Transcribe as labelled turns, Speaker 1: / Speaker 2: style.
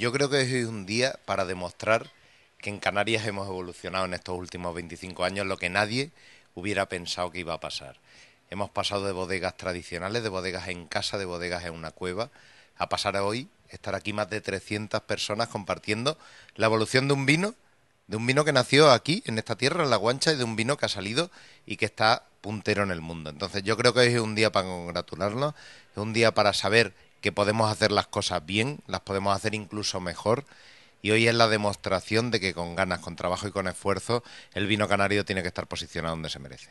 Speaker 1: Yo creo que hoy es un día para demostrar que en Canarias hemos evolucionado en estos últimos 25 años lo que nadie hubiera pensado que iba a pasar. Hemos pasado de bodegas tradicionales, de bodegas en casa, de bodegas en una cueva, a pasar hoy, estar aquí más de 300 personas compartiendo la evolución de un vino, de un vino que nació aquí, en esta tierra, en La Guancha, y de un vino que ha salido y que está puntero en el mundo. Entonces yo creo que hoy es un día para congratularnos, es un día para saber que podemos hacer las cosas bien, las podemos hacer incluso mejor. Y hoy es la demostración de que con ganas, con trabajo y con esfuerzo, el vino canario tiene que estar posicionado donde se merece.